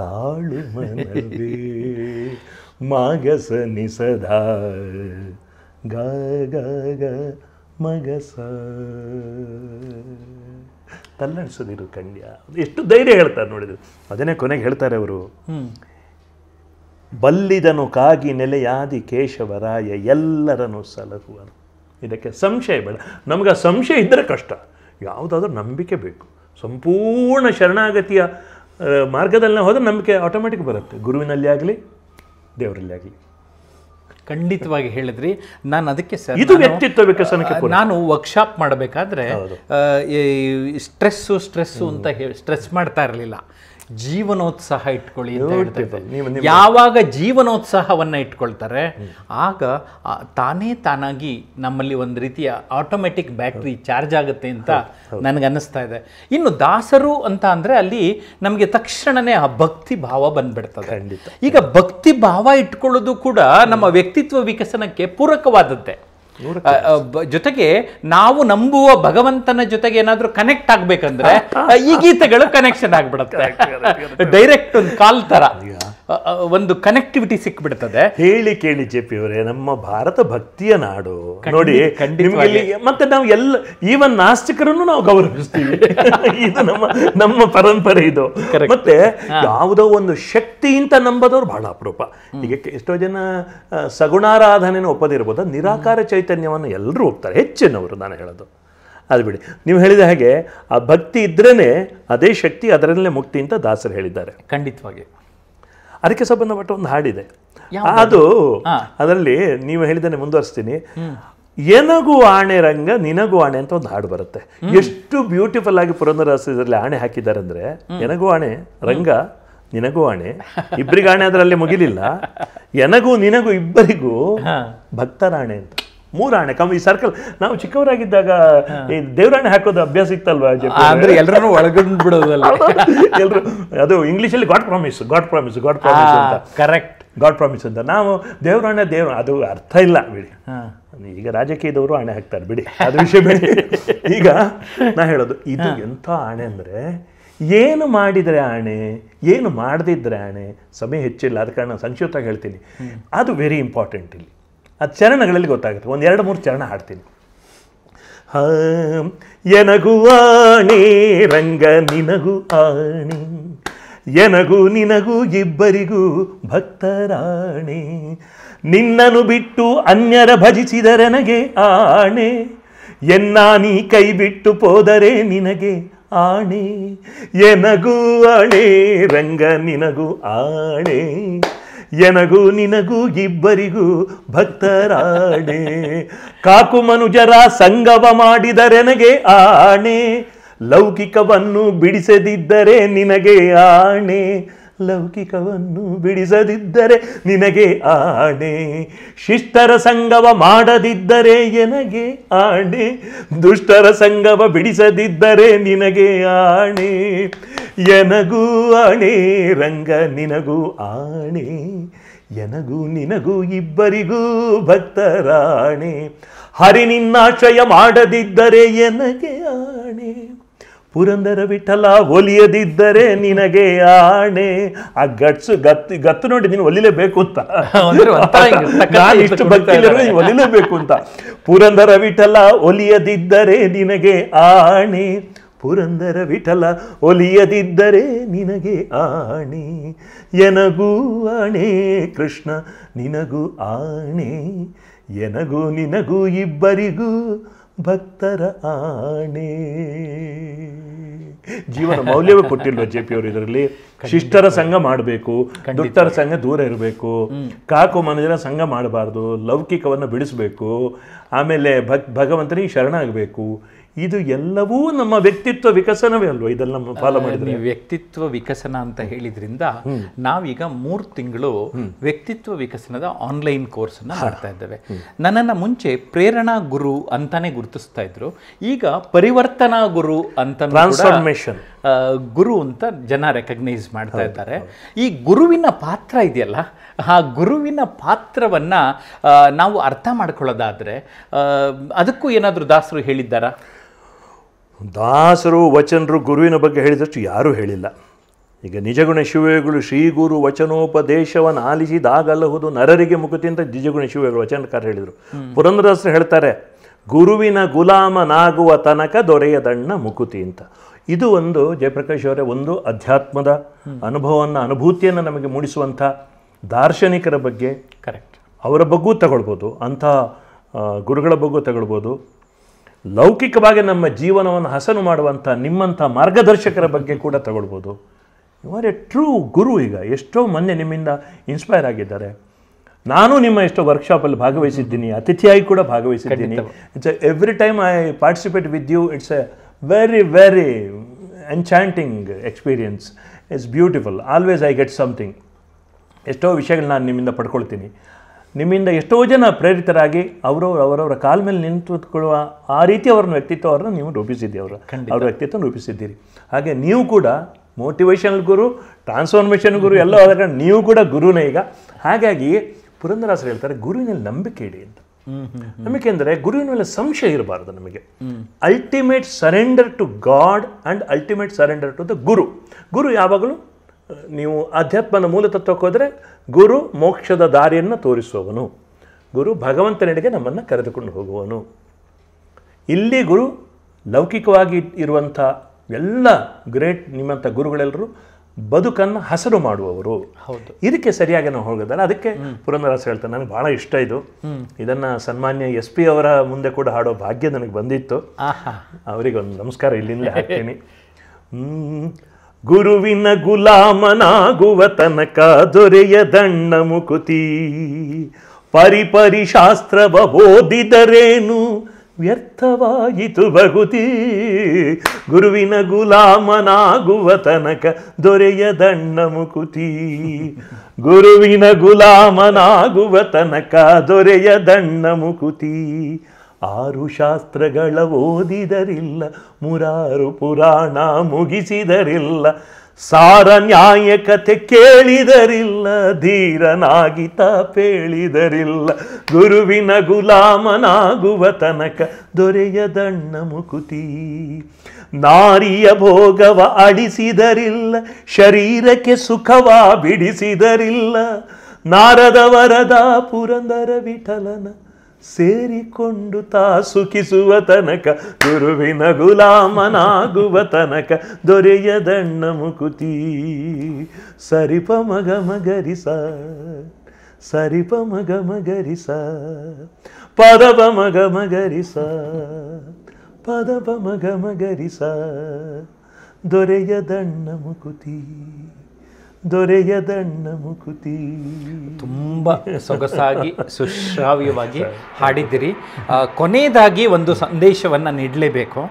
ತಾಳು ಮನವೇ ಮಾಗಸ ನಿಸದಾ ಗ ಗ ಗ ಮಗಸ ತಲ್ಲಣಿಸೋದಿರು ಖಂಡ್ಯ ಎಷ್ಟು ಧೈರ್ಯ ಹೇಳ್ತಾರೆ ನೋಡಿದ್ರು ಅದನ್ನೇ ಕೊನೆಗೆ ಹೇಳ್ತಾರೆ ಅವರು ಬಲ್ಲಿದನು ಕಾಗಿ ನೆಲೆಯಾದಿ ಕೇಶವರಾಯ ಎಲ್ಲರನ್ನು ಸಲಹುವನು ಇದಕ್ಕೆ ಸಂಶಯ ಬೇಡ ನಮ್ಗೆ ಆ ಸಂಶಯ ಇದ್ದರೆ ಕಷ್ಟ ಯಾವುದಾದ್ರೂ ನಂಬಿಕೆ ಬೇಕು ಸಂಪೂರ್ಣ ಶರಣಾಗತಿಯ ಮಾರ್ಗದಲ್ಲಿ ನಾವು ಹೋದರೆ ನಂಬಿಕೆ ಆಟೋಮೆಟಿಕ್ ಬರುತ್ತೆ ಗುರುವಿನಲ್ಲಿ ಆಗಲಿ ದೇವರಲ್ಲಿ ಆಗಲಿ ಖಂಡಿತವಾಗಿ ಹೇಳಿದ್ರಿ ನಾನು ಅದಕ್ಕೆ ಸರ್ ಇದು ವ್ಯಕ್ತಿತ್ವ ವಿಕಸನಕ್ಕೆ ನಾನು ವರ್ಕ್ಶಾಪ್ ಮಾಡಬೇಕಾದ್ರೆ ಸ್ಟ್ರೆಸ್ಸು ಸ್ಟ್ರೆಸ್ಸು ಅಂತ ಹೇಳಿ ಸ್ಟ್ರೆಸ್ ಮಾಡ್ತಾ ಇರಲಿಲ್ಲ ಜೀವನೋತ್ಸಾಹ ಇಟ್ಕೊಳ್ಳಿ ಯಾವಾಗ ಜೀವನೋತ್ಸಾಹವನ್ನು ಇಟ್ಕೊಳ್ತಾರೆ ಆಗ ತಾನೇ ತಾನಾಗಿ ನಮ್ಮಲ್ಲಿ ಒಂದು ರೀತಿಯ ಆಟೋಮೆಟಿಕ್ ಬ್ಯಾಟ್ರಿ ಚಾರ್ಜ್ ಆಗುತ್ತೆ ಅಂತ ನನಗನ್ನಿಸ್ತಾ ಇದೆ ಇನ್ನು ದಾಸರು ಅಂತ ಅಂದರೆ ಅಲ್ಲಿ ನಮಗೆ ತಕ್ಷಣನೇ ಆ ಭಕ್ತಿ ಭಾವ ಬಂದ್ಬಿಡ್ತದೆ ಈಗ ಭಕ್ತಿ ಭಾವ ಇಟ್ಕೊಳ್ಳೋದು ಕೂಡ ನಮ್ಮ ವ್ಯಕ್ತಿತ್ವ ವಿಕಸನಕ್ಕೆ ಪೂರಕವಾದದ್ದೇ ಜೊತೆಗೆ ನಾವು ನಂಬುವ ಭಗವಂತನ ಜೊತೆಗೆ ಏನಾದ್ರೂ ಕನೆಕ್ಟ್ ಆಗ್ಬೇಕಂದ್ರೆ ಈ ಗೀತೆಗಳು ಕನೆಕ್ಷನ್ ಆಗ್ಬಿಡುತ್ತೆ ಡೈರೆಕ್ಟ್ ಒಂದು ಕಾಲ್ ತರ ಒಂದು ಕನೆಕ್ಟಿವಿಟಿ ಸಿಕ್ಬಿಡ್ತದೆ ಹೇಳಿ ಕೇಳಿ ಜೆ ಪಿ ಅವರೇ ನಮ್ಮ ಭಾರತ ಭಕ್ತಿಯ ನಾಡು ನೋಡಿ ಮತ್ತೆ ನಾವು ಎಲ್ಲ ಈವನ್ ನಾಸ್ತಿಕರನ್ನು ನಾವು ಗೌರವಿಸ್ತೀವಿ ಇದು ನಮ್ಮ ನಮ್ಮ ಪರಂಪರೆ ಇದು ಮತ್ತೆ ಯಾವುದೋ ಒಂದು ಅಂತ ನಂಬದವ್ರು ಬಹಳ ಅಪರೂಪ ಈಗ ಎಷ್ಟೋ ಜನ ಸಗುಣಾರಾಧನೆಯನ್ನು ಒಪ್ಪದಿರ್ಬೋದು ನಿರಾಕಾರ ಚೈತನ್ಯವನ್ನು ಎಲ್ಲರೂ ಒಪ್ತಾರೆ ಹೆಚ್ಚಿನವರು ನಾನು ಹೇಳೋದು ಅದು ಬಿಡಿ ನೀವು ಹೇಳಿದ ಹಾಗೆ ಆ ಭಕ್ತಿ ಇದ್ರೇ ಅದೇ ಶಕ್ತಿ ಅದರಲ್ಲೇ ಮುಕ್ತಿ ಅಂತ ದಾಸರು ಹೇಳಿದ್ದಾರೆ ಖಂಡಿತವಾಗಿ ಅದಕ್ಕೆ ಸಂಬಂಧಪಟ್ಟ ಒಂದು ಹಾಡಿದೆ ಅದು ಅದರಲ್ಲಿ ನೀವು ಹೇಳಿದ್ದೇನೆ ಮುಂದುವರಿಸ್ತೀನಿ ಏನಗು ಆಣೆ ರಂಗ ನಿನಗೂ ಆಣೆ ಅಂತ ಒಂದು ಹಾಡು ಬರುತ್ತೆ ಎಷ್ಟು ಬ್ಯೂಟಿಫುಲ್ ಆಗಿ ಪುರಂದರ ಇದರಲ್ಲಿ ಆಣೆ ಹಾಕಿದ್ದಾರೆ ಅಂದ್ರೆ ಎನಗು ಆಣೆ ರಂಗ ನಿನಗೂ ಆಣೆ ಆಣೆ ಅದರಲ್ಲಿ ಮುಗಿಲಿಲ್ಲ ಎನಗೂ ನಿನಗೂ ಇಬ್ಬರಿಗೂ ಭಕ್ತರಾಣೆ ಅಂತ ಮೂರಾಣೆ ಕಮ್ಮಿ ಈ ಸರ್ಕಲ್ ನಾವು ಚಿಕ್ಕವರಾಗಿದ್ದಾಗ ಈ ದೇವರಾಣೆ ಹಾಕೋದು ಅಭ್ಯಾಸ ಇತ್ತಲ್ವಾ ಅಂದ್ರೆ ಎಲ್ಲರೂ ಒಳಗೊಂಡು ಬಿಡೋದಲ್ಲ ಎಲ್ಲರೂ ಅದು ಅಲ್ಲಿ God promise God promise God promise ಅಂತ ಕರೆಕ್ಟ್ ಗಾಡ್ ಪ್ರಾಮಿಸ್ ಅಂತ ನಾವು ದೇವರಾಣೆ ದೇವ್ರ ಅದು ಅರ್ಥ ಇಲ್ಲ ಬಿಡಿ ಈಗ ರಾಜಕೀಯದವರು ಆಣೆ ಹಾಕ್ತಾರೆ ಬಿಡಿ ಅದು ವಿಷಯ ಬಿಡಿ ಈಗ ನಾ ಹೇಳೋದು ಇದು ಎಂಥ ಆಣೆ ಅಂದರೆ ಏನು ಮಾಡಿದರೆ ಆಣೆ ಏನು ಮಾಡದಿದ್ದರೆ ಆಣೆ ಸಮಯ ಹೆಚ್ಚಿಲ್ಲ ಅದ ಕಾರಣ ಸಂಕ್ಷಿಪ್ತವಾಗಿ ಹೇಳ್ತೀನಿ ಅದು ವೆರಿ ಇಂಪಾರ್ಟೆಂಟ್ ಇಲ್ಲಿ ಆ ಚರಣಗಳಲ್ಲಿ ಗೊತ್ತಾಗುತ್ತೆ ಒಂದು ಎರಡು ಮೂರು ಚರಣ ಹಾಡ್ತೀನಿ ಎನಗು ಆಣೆ ರಂಗ ನಿನಗು ಆಣೆ ಎನಗೂ ನಿನಗೂ ಇಬ್ಬರಿಗೂ ಭಕ್ತರಾಣೆ ನಿನ್ನನು ಬಿಟ್ಟು ಅನ್ಯರ ನನಗೆ ಆಣೆ ಎನ್ನ ನೀ ಕೈ ಬಿಟ್ಟು ಹೋದರೆ ನಿನಗೆ ಆಣೆ ಎನಗು ಆಣೆ ರಂಗ ನಿನಗು ಆಣೆ ಎನಗೂ ನಿನಗೂ ಇಬ್ಬರಿಗೂ ಭಕ್ತರಾಣೆ ಕಾಕು ಮನುಜರ ಸಂಗವ ಮಾಡಿದರೆನಗೆ ಆಣೆ ಲೌಕಿಕವನ್ನು ಬಿಡಿಸದಿದ್ದರೆ ನಿನಗೆ ಆಣೆ ಲೌಕಿಕವನ್ನು ಬಿಡಿಸದಿದ್ದರೆ ನಿನಗೆ ಆಣೆ ಶಿಷ್ಟರ ಸಂಗವ ಮಾಡದಿದ್ದರೆ ಎನಗೆ ಆಣೆ ದುಷ್ಟರ ಸಂಗವ ಬಿಡಿಸದಿದ್ದರೆ ನಿನಗೆ ಆಣೆ ಎನಗೂ ಆಣೆ ರಂಗ ನಿನಗೂ ಆಣೆ ಎನಗೂ ನಿನಗೂ ಇಬ್ಬರಿಗೂ ಭಕ್ತರಾಣೆ ಹರಿ ನಿನ್ನಾಶ್ರಯ ಮಾಡದಿದ್ದರೆ ಎನಗೆ ಆಣೆ ಪುರಂದರ ವಿಠಲ ಒಲಿಯದಿದ್ದರೆ ನಿನಗೆ ಆಣೆ ಆ ಗಟ್ಸು ಗತ್ತು ಗತ್ತು ನೋಡಿ ನೀನು ಒಲಿಲೇಬೇಕು ಅಂತ ನಾನು ಇಷ್ಟು ಒಲಿಲೇಬೇಕು ಅಂತ ಪುರಂದರ ವಿಠಲ ಒಲಿಯದಿದ್ದರೆ ನಿನಗೆ ಆಣೆ ಪುರಂದರ ವಿಠಲ ಒಲಿಯದಿದ್ದರೆ ನಿನಗೆ ಆಣೆ ಎನಗೂ ಆಣೆ ಕೃಷ್ಣ ನಿನಗೂ ಆಣೆ ಎನಗೂ ನಿನಗೂ ಇಬ್ಬರಿಗೂ ಭಕ್ತರ ಆಣೆ ಜೀವನ ಮೌಲ್ಯವೇ ಕೊಟ್ಟಿಲ್ವ ಜೆ ಪಿ ಅವರು ಇದರಲ್ಲಿ ಶಿಷ್ಟರ ಸಂಘ ಮಾಡಬೇಕು ದುಷ್ಟರ ಸಂಘ ದೂರ ಇರಬೇಕು ಕಾಕು ಮನಜನ ಸಂಘ ಮಾಡಬಾರ್ದು ಲೌಕಿಕವನ್ನು ಬಿಡಿಸಬೇಕು ಆಮೇಲೆ ಭಕ್ ಭಗವಂತನಿಗೆ ಶರಣಾಗಬೇಕು ಇದು ಎಲ್ಲವೂ ನಮ್ಮ ವ್ಯಕ್ತಿತ್ವ ವಿಕಸನವೇ ಅಲ್ವ ಇದೆಲ್ಲ ಫಾಲೋ ಮಾಡಿದ್ರೆ ವ್ಯಕ್ತಿತ್ವ ವಿಕಸನ ಅಂತ ಹೇಳಿದ್ರಿಂದ ನಾವೀಗ ಮೂರು ತಿಂಗಳು ವ್ಯಕ್ತಿತ್ವ ವಿಕಸನದ ಆನ್ಲೈನ್ ಕೋರ್ಸನ್ನ ಮಾಡ್ತಾ ಇದ್ದೇವೆ ನನ್ನನ್ನ ಮುಂಚೆ ಪ್ರೇರಣಾ ಗುರು ಅಂತಾನೆ ಗುರುತಿಸ್ತಾ ಇದ್ರು ಈಗ ಪರಿವರ್ತನಾ ಗುರು ಅಂತ ಟ್ರಾನ್ಸ್ಫಾರ್ಮೇಶನ್ ಗುರು ಅಂತ ಜನ ರೆಕಗ್ನೈಸ್ ಮಾಡ್ತಾ ಇದ್ದಾರೆ ಈ ಗುರುವಿನ ಪಾತ್ರ ಇದೆಯಲ್ಲ ಆ ಗುರುವಿನ ಪಾತ್ರವನ್ನು ನಾವು ಅರ್ಥ ಮಾಡ್ಕೊಳ್ಳೋದಾದರೆ ಅದಕ್ಕೂ ಏನಾದರೂ ದಾಸರು ಹೇಳಿದ್ದಾರಾ ದಾಸರು ವಚನರು ಗುರುವಿನ ಬಗ್ಗೆ ಹೇಳಿದಷ್ಟು ಯಾರೂ ಹೇಳಿಲ್ಲ ಈಗ ನಿಜಗುಣ ಶಿವೆಗಳು ಶ್ರೀಗುರು ವಚನೋಪದೇಶವನ್ನು ಆಲಿಸಿದಾಗಲ್ಲಹುದು ನರರಿಗೆ ಅಂತ ನಿಜಗುಣ ಶಿವೆಗಳು ವಚನಕಾರ ಹೇಳಿದರು ಪುರಂದ್ರದಾಸರು ಹೇಳ್ತಾರೆ ಗುರುವಿನ ಗುಲಾಮನಾಗುವ ತನಕ ದೊರೆಯದಣ್ಣ ಮುಕುತಿ ಅಂತ ಇದು ಒಂದು ಜಯಪ್ರಕಾಶ್ ಅವರೇ ಒಂದು ಅಧ್ಯಾತ್ಮದ ಅನುಭವವನ್ನು ಅನುಭೂತಿಯನ್ನು ನಮಗೆ ಮೂಡಿಸುವಂಥ ದಾರ್ಶನಿಕರ ಬಗ್ಗೆ ಕರೆಕ್ಟ್ ಅವರ ಬಗ್ಗೂ ತಗೊಳ್ಬೋದು ಅಂಥ ಗುರುಗಳ ಬಗ್ಗೂ ತಗೊಳ್ಬೋದು ಲೌಕಿಕವಾಗಿ ನಮ್ಮ ಜೀವನವನ್ನು ಹಸನು ಮಾಡುವಂಥ ನಿಮ್ಮಂಥ ಮಾರ್ಗದರ್ಶಕರ ಬಗ್ಗೆ ಕೂಡ ತಗೊಳ್ಬೋದು you are a true guru ಈಗ ಎಷ್ಟೋ ಮೊನ್ನೆ ನಿಮ್ಮಿಂದ ಇನ್ಸ್ಪೈರ್ ಆಗಿದ್ದಾರೆ ನಾನು ನಿಮ್ಮ ಎಷ್ಟೋ ವರ್ಕ್ಶಾಪಲ್ಲಿ ಭಾಗವಹಿಸಿದ್ದೀನಿ ಅತಿಥಿಯಾಗಿ ಕೂಡ ಭಾಗವಹಿಸಿದ್ದೀನಿ it's every time I participate with you it's a very very enchanting experience it's beautiful always I get something ಎಷ್ಟೋ ವಿಷಯಗಳು ನಾನು ನಿಮ್ಮಿಂದ ಪಡ್ಕೊಳ್ತೀನಿ ನಿಮ್ಮಿಂದ ಎಷ್ಟೋ ಜನ ಪ್ರೇರಿತರಾಗಿ ಅವರವ್ರ ಅವರವರ ಕಾಲ ಮೇಲೆ ನಿಂತುಕೊಳ್ಳುವ ಆ ರೀತಿ ಅವ್ರನ್ನ ವ್ಯಕ್ತಿತ್ವವನ್ನು ನೀವು ರೂಪಿಸಿದ್ದೀವಿ ಅವರು ಅವರ ವ್ಯಕ್ತಿತ್ವ ರೂಪಿಸಿದ್ದೀರಿ ಹಾಗೆ ನೀವು ಕೂಡ ಮೋಟಿವೇಶನ್ ಗುರು ಟ್ರಾನ್ಸ್ಫಾರ್ಮೇಷನ್ ಗುರು ಎಲ್ಲ ಆದಾಗ ನೀವು ಕೂಡ ಗುರುನೇ ಈಗ ಹಾಗಾಗಿ ಪುರಂದರಾಸರು ಹೇಳ್ತಾರೆ ಗುರುವಿನಲ್ಲಿ ನಂಬಿಕೆ ಇಡಿ ಅಂತ ನಂಬಿಕೆ ಅಂದರೆ ಗುರುವಿನ ಮೇಲೆ ಸಂಶಯ ಇರಬಾರ್ದು ನಮಗೆ ultimate surrender to God and ultimate surrender to the guru guru ಯಾವಾಗಲೂ ನೀವು ಆಧ್ಯಾತ್ಮದ ಮೂಲ ತತ್ವಕ್ಕೆ ಹೋದರೆ ಗುರು ಮೋಕ್ಷದ ದಾರಿಯನ್ನು ತೋರಿಸುವವನು ಗುರು ಭಗವಂತನೆಡೆಗೆ ನಮ್ಮನ್ನು ಕರೆದುಕೊಂಡು ಹೋಗುವನು ಇಲ್ಲಿ ಗುರು ಲೌಕಿಕವಾಗಿ ಇರುವಂಥ ಎಲ್ಲ ಗ್ರೇಟ್ ನಿಮ್ಮಂಥ ಗುರುಗಳೆಲ್ಲರೂ ಬದುಕನ್ನು ಹಸರು ಮಾಡುವವರು ಹೌದು ಇದಕ್ಕೆ ಸರಿಯಾಗಿ ನಾವು ಹೋಗೋದಲ್ಲ ಅದಕ್ಕೆ ಪುರನರಾಸ ಹೇಳ್ತಾರೆ ನನಗೆ ಭಾಳ ಇಷ್ಟ ಇದು ಇದನ್ನು ಸನ್ಮಾನ್ಯ ಎಸ್ ಪಿ ಅವರ ಮುಂದೆ ಕೂಡ ಹಾಡೋ ಭಾಗ್ಯ ನನಗೆ ಬಂದಿತ್ತು ಅವರಿಗೊಂದು ನಮಸ್ಕಾರ ಇಲ್ಲಿಂದ ಹಾಕ್ತೀನಿ ಗುರುವಿನ ಗುಲಾಮನಾಗುವ ತನಕ ದೊರೆಯದಣ್ಣ ಮುಕುತಿ ಪರಿಪರಿ ಶಾಸ್ತ್ರವ ಓದಿದರೇನು ವ್ಯರ್ಥವಾಯಿತು ಬಗುತಿ ಗುರುವಿನ ಗುಲಾಮನಾಗುವ ತನಕ ದೊರೆಯದಣ್ಣ ಮುಕುತಿ ಗುರುವಿನ ಗುಲಾಮನಾಗುವ ತನಕ ಮುಕುತಿ ಆರು ಶಾಸ್ತ್ರಗಳ ಓದಿದರಿಲ್ಲ ಮುರಾರು ಪುರಾಣ ಮುಗಿಸಿದರಿಲ್ಲ ಸಾರ ನ್ಯಾಯಕತೆ ಕೇಳಿದರಿಲ್ಲ ಧೀರನಾಗಿ ಪೇಳಿದರಿಲ್ಲ ಗುರುವಿನ ಗುಲಾಮನಾಗುವ ತನಕ ದೊರೆಯದಣ್ಣ ಮುಕುತಿ ನಾರಿಯ ಭೋಗವ ಅಳಿಸಿದರಿಲ್ಲ ಶರೀರಕ್ಕೆ ಸುಖವ ಬಿಡಿಸಿದರಿಲ್ಲ ನಾರದ ವರದ ಪುರಂದರ ವಿಠಲನ ಸೇರಿಕೊಂಡು ತಾ ಸುಖಿಸುವ ತನಕ ಗುರುವಿನ ಗುಲಾಮನಾಗುವ ತನಕ ದೊರೆಯದಣ್ಣ ಮುಕುತಿ ಸರಿಪ ಮಗ ಮಗರಿಸ ಸರಿಪ ಮಗ ಮಗರಿಸ ಪದಪ ಮಗ ಮಗರಿಸ ಪದಪ ಮಗ ಮಗರಿಸ ದೊರೆಯದಣ್ಣ ಮುಕುತಿ ದೊರೆಯದಣ್ಣ ಮುಕುತಿ ತುಂಬ ಸೊಗಸಾಗಿ ಸುಶ್ರಾವ್ಯವಾಗಿ ಹಾಡಿದಿರಿ ಕೊನೆಯದಾಗಿ ಒಂದು ಸಂದೇಶವನ್ನು ನೀಡಲೇಬೇಕು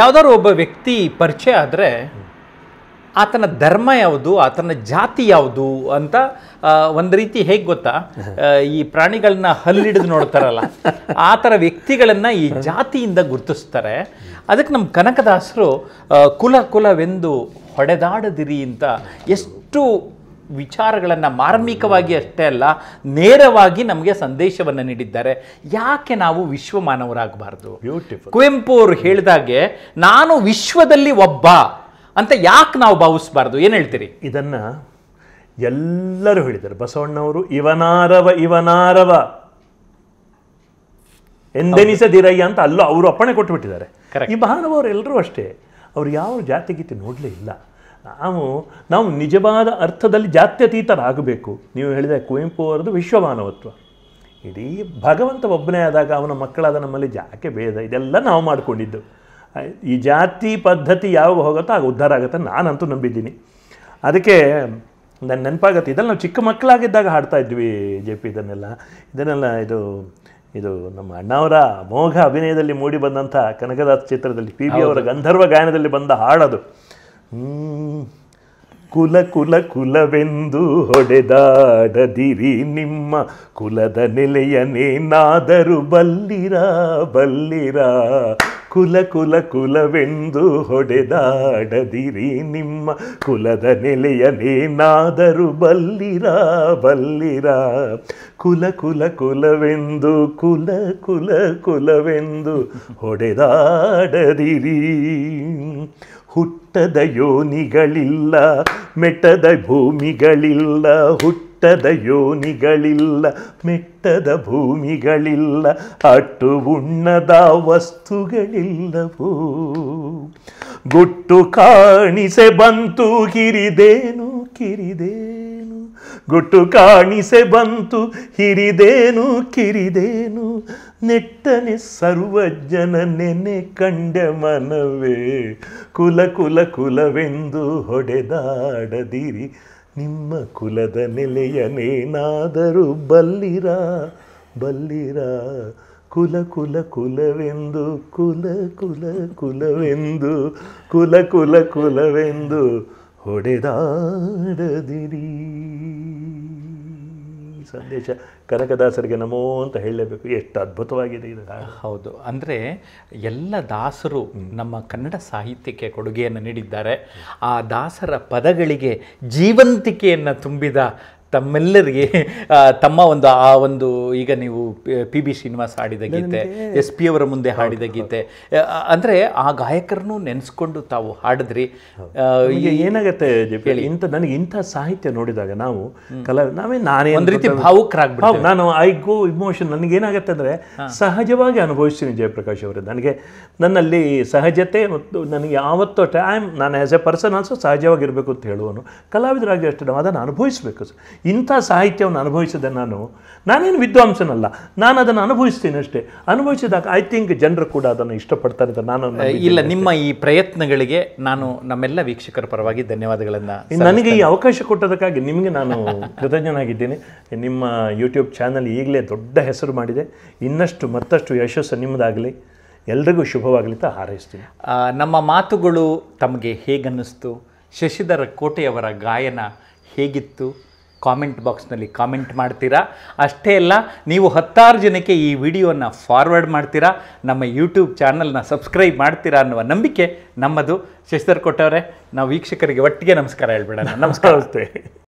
ಯಾವುದಾದ್ರು ಒಬ್ಬ ವ್ಯಕ್ತಿ ಪರಿಚಯ ಆದರೆ ಆತನ ಧರ್ಮ ಯಾವುದು ಆತನ ಜಾತಿ ಯಾವುದು ಅಂತ ಒಂದು ರೀತಿ ಹೇಗೆ ಗೊತ್ತಾ ಈ ಪ್ರಾಣಿಗಳನ್ನ ಹಲ್ಲಿಡಿದು ನೋಡ್ತಾರಲ್ಲ ಆ ಥರ ವ್ಯಕ್ತಿಗಳನ್ನು ಈ ಜಾತಿಯಿಂದ ಗುರುತಿಸ್ತಾರೆ ಅದಕ್ಕೆ ನಮ್ಮ ಕನಕದಾಸರು ಕುಲ ಕುಲವೆಂದು ಹೊಡೆದಾಡದಿರಿ ಅಂತ ಎಷ್ಟು ವಿಚಾರಗಳನ್ನು ಮಾರ್ಮಿಕವಾಗಿ ಅಷ್ಟೇ ಅಲ್ಲ ನೇರವಾಗಿ ನಮಗೆ ಸಂದೇಶವನ್ನು ನೀಡಿದ್ದಾರೆ ಯಾಕೆ ನಾವು ವಿಶ್ವ ಮಾನವರಾಗಬಾರ್ದು ಬ್ಯೂಟಿಫುಲ್ ಕುವೆಂಪು ಅವರು ಹೇಳಿದಾಗೆ ನಾನು ವಿಶ್ವದಲ್ಲಿ ಒಬ್ಬ ಅಂತ ಯಾಕೆ ನಾವು ಭಾವಿಸಬಾರ್ದು ಏನು ಹೇಳ್ತೀರಿ ಇದನ್ನು ಎಲ್ಲರೂ ಹೇಳಿದ್ದಾರೆ ಬಸವಣ್ಣವರು ಇವನಾರವ ಇವನಾರವ ಎಂದೆನಿಸದಿರಯ್ಯ ಅಂತ ಅಲ್ಲೂ ಅವರು ಅಪ್ಪಣೆ ಕೊಟ್ಟು ಈ ಮಹಾನವರು ಎಲ್ಲರೂ ಅಷ್ಟೇ ಅವ್ರು ಯಾವ ಜಾತಿಗೀತೆ ನೋಡಲೇ ಇಲ್ಲ ನಾವು ನಾವು ನಿಜವಾದ ಅರ್ಥದಲ್ಲಿ ಜಾತ್ಯತೀತರಾಗಬೇಕು ನೀವು ಹೇಳಿದ ಕುವೆಂಪು ಅವರದು ವಿಶ್ವಮಾನವತ್ವ ಇಡೀ ಭಗವಂತ ಒಬ್ಬನೇ ಆದಾಗ ಅವನ ಮಕ್ಕಳಾದ ನಮ್ಮಲ್ಲಿ ಜಾಕೆ ಭೇದ ಇದೆಲ್ಲ ನಾವು ಮಾಡಿಕೊಂಡಿದ್ದು ಈ ಜಾತಿ ಪದ್ಧತಿ ಯಾವಾಗ ಹೋಗುತ್ತೋ ಆಗ ಉದ್ಧಾರ ಆಗುತ್ತೆ ನಾನಂತೂ ನಂಬಿದ್ದೀನಿ ಅದಕ್ಕೆ ನನ್ನ ನೆನಪಾಗತ್ತೆ ಇದೆಲ್ಲ ನಾವು ಚಿಕ್ಕ ಮಕ್ಕಳಾಗಿದ್ದಾಗ ಹಾಡ್ತಾ ಇದ್ವಿ ಜೆ ಪಿ ಇದನ್ನೆಲ್ಲ ಇದನ್ನೆಲ್ಲ ಇದು ಇದು ನಮ್ಮ ಅಣ್ಣವರ ಮೋಘ ಅಭಿನಯದಲ್ಲಿ ಮೂಡಿ ಬಂದಂಥ ಕನಕದಾಸ್ ಚಿತ್ರದಲ್ಲಿ ಪಿ ಬಿ ಅವರ ಗಂಧರ್ವ ಗಾಯನದಲ್ಲಿ ಬಂದ ಹಾಡದು ಕುಲ ಕುಲ ಕುಲವೆಂದು ಹೊಡೆದಾಡದಿರಿ ನಿಮ್ಮ ಕುಲದ ನೆಲೆಯನೇನಾದರೂ ಬಲ್ಲಿರ ಬಲ್ಲಿರ ಕುಲ ಕುಲ ಕುಲವೆಂದು ಹೊಡೆದಾಡದಿರಿ ನಿಮ್ಮ ಕುಲದ ನೆಲೆಯ ನೇನಾದರೂ ಬಲ್ಲಿರ ಬಲ್ಲಿರ ಕುಲ ಕುಲ ಕುಲವೆಂದು ಕುಲ ಕುಲ ಕುಲವೆಂದು ಹೊಡೆದಾಡದಿರಿ ಹುಟ್ಟದ ಯೋನಿಗಳಿಲ್ಲ ಮೆಟ್ಟದ ಭೂಮಿಗಳಿಲ್ಲ ಹುಟ್ಟ ಮೆಟ್ಟದ ಯೋನಿಗಳಿಲ್ಲ ಮೆಟ್ಟದ ಭೂಮಿಗಳಿಲ್ಲ ಅಟ್ಟು ಉಣ್ಣದ ವಸ್ತುಗಳಿಲ್ಲವೋ ಗುಟ್ಟು ಕಾಣಿಸೆ ಬಂತು ಕಿರಿದೇನು ಕಿರಿದೇನು ಗುಟ್ಟು ಕಾಣಿಸೆ ಬಂತು ಹಿರಿದೇನು ಕಿರಿದೇನು ನೆಟ್ಟನೆ ಸರ್ವಜ್ಜನ ನೆನೆ ಕಂಡ ಮನವೇ ಕುಲ ಕುಲ ಕುಲವೆಂದು ಹೊಡೆದಾಡದಿರಿ ನಿಮ್ಮ ಕುಲದ ನೆಲೆಯನೇನಾದರೂ ಬಲ್ಲಿರ ಬಲ್ಲಿರ ಕುಲ ಕುಲ ಕುಲವೆಂದು ಕುಲ ಕುಲ ಕುಲವೆಂದು ಕುಲ ಕುಲ ಕುಲವೆಂದು ಹೊಡೆದಾಡದಿರಿ ಸಂದೇಶ ಕನಕದಾಸರಿಗೆ ನಮೋ ಅಂತ ಹೇಳಲೇಬೇಕು ಎಷ್ಟು ಅದ್ಭುತವಾಗಿದೆ ಇದು ಹೌದು ಅಂದರೆ ಎಲ್ಲ ದಾಸರು ನಮ್ಮ ಕನ್ನಡ ಸಾಹಿತ್ಯಕ್ಕೆ ಕೊಡುಗೆಯನ್ನು ನೀಡಿದ್ದಾರೆ ಆ ದಾಸರ ಪದಗಳಿಗೆ ಜೀವಂತಿಕೆಯನ್ನು ತುಂಬಿದ ತಮ್ಮೆಲ್ಲರಿಗೆ ತಮ್ಮ ಒಂದು ಆ ಒಂದು ಈಗ ನೀವು ಪಿ ಬಿ ಶ್ರೀನಿವಾಸ್ ಹಾಡಿದ ಗೀತೆ ಎಸ್ ಪಿ ಅವರ ಮುಂದೆ ಹಾಡಿದ ಗೀತೆ ಅಂದರೆ ಆ ಗಾಯಕರನ್ನು ನೆನೆಸ್ಕೊಂಡು ತಾವು ಹಾಡಿದ್ರಿ ಈಗ ಏನಾಗುತ್ತೆ ಇಂಥ ನನಗೆ ಇಂಥ ಸಾಹಿತ್ಯ ನೋಡಿದಾಗ ನಾವು ಕಲರ್ ನಾವೇ ನಾನೇ ಒಂದು ರೀತಿ ಭಾವುಕರಾಗ್ಬಿಟ್ಟು ನಾನು ಐ ಗೋ ಇಮೋಷನ್ ಏನಾಗುತ್ತೆ ಅಂದರೆ ಸಹಜವಾಗಿ ಅನುಭವಿಸ್ತೀನಿ ಜಯಪ್ರಕಾಶ್ ಅವರು ನನಗೆ ನನ್ನಲ್ಲಿ ಸಹಜತೆ ಮತ್ತು ನನಗೆ ಯಾವತ್ತೂ ಐ ಆಮ್ ನಾನು ಆ್ಯಸ್ ಎ ಪರ್ಸನ್ ಆಲ್ಸೋ ಸಹಜವಾಗಿರಬೇಕು ಅಂತ ಹೇಳುವನು ಕಲಾವಿದರಾಗಿ ಅಷ್ಟೇ ನಾವು ಅದನ್ನು ಅನುಭವಿಸಬೇಕು ಇಂಥ ಸಾಹಿತ್ಯವನ್ನು ಅನುಭವಿಸಿದೆ ನಾನು ನಾನೇನು ವಿದ್ವಾಂಸನಲ್ಲ ನಾನು ಅದನ್ನು ಅನುಭವಿಸ್ತೀನಿ ಅಷ್ಟೇ ಅನುಭವಿಸಿದಾಗ ಐ ಥಿಂಕ್ ಜನರು ಕೂಡ ಅದನ್ನು ಇಷ್ಟಪಡ್ತಾರೆ ಅಂತ ನಾನು ಇಲ್ಲ ನಿಮ್ಮ ಈ ಪ್ರಯತ್ನಗಳಿಗೆ ನಾನು ನಮ್ಮೆಲ್ಲ ವೀಕ್ಷಕರ ಪರವಾಗಿ ಧನ್ಯವಾದಗಳನ್ನು ನನಗೆ ಈ ಅವಕಾಶ ಕೊಟ್ಟದಕ್ಕಾಗಿ ನಿಮಗೆ ನಾನು ಕೃತಜ್ಞನಾಗಿದ್ದೀನಿ ನಿಮ್ಮ ಯೂಟ್ಯೂಬ್ ಚಾನಲ್ ಈಗಲೇ ದೊಡ್ಡ ಹೆಸರು ಮಾಡಿದೆ ಇನ್ನಷ್ಟು ಮತ್ತಷ್ಟು ಯಶಸ್ಸು ನಿಮ್ಮದಾಗಲಿ ಎಲ್ರಿಗೂ ಶುಭವಾಗಲಿ ಅಂತ ಹಾರೈಸ್ತೀನಿ ನಮ್ಮ ಮಾತುಗಳು ತಮಗೆ ಹೇಗನ್ನಿಸ್ತು ಶಶಿಧರ ಕೋಟೆಯವರ ಗಾಯನ ಹೇಗಿತ್ತು ಕಾಮೆಂಟ್ ಬಾಕ್ಸ್ನಲ್ಲಿ ಕಾಮೆಂಟ್ ಮಾಡ್ತೀರಾ ಅಷ್ಟೇ ಅಲ್ಲ ನೀವು ಹತ್ತಾರು ಜನಕ್ಕೆ ಈ ವಿಡಿಯೋನ ಫಾರ್ವರ್ಡ್ ಮಾಡ್ತೀರಾ ನಮ್ಮ ಯೂಟ್ಯೂಬ್ ಚಾನಲ್ನ ಸಬ್ಸ್ಕ್ರೈಬ್ ಮಾಡ್ತೀರಾ ಅನ್ನುವ ನಂಬಿಕೆ ನಮ್ಮದು ಶಶಿಧರ್ ಕೊಟ್ಟವರೇ ನಾವು ವೀಕ್ಷಕರಿಗೆ ಒಟ್ಟಿಗೆ ನಮಸ್ಕಾರ ಹೇಳ್ಬೇಡ ನಮಸ್ಕಾರ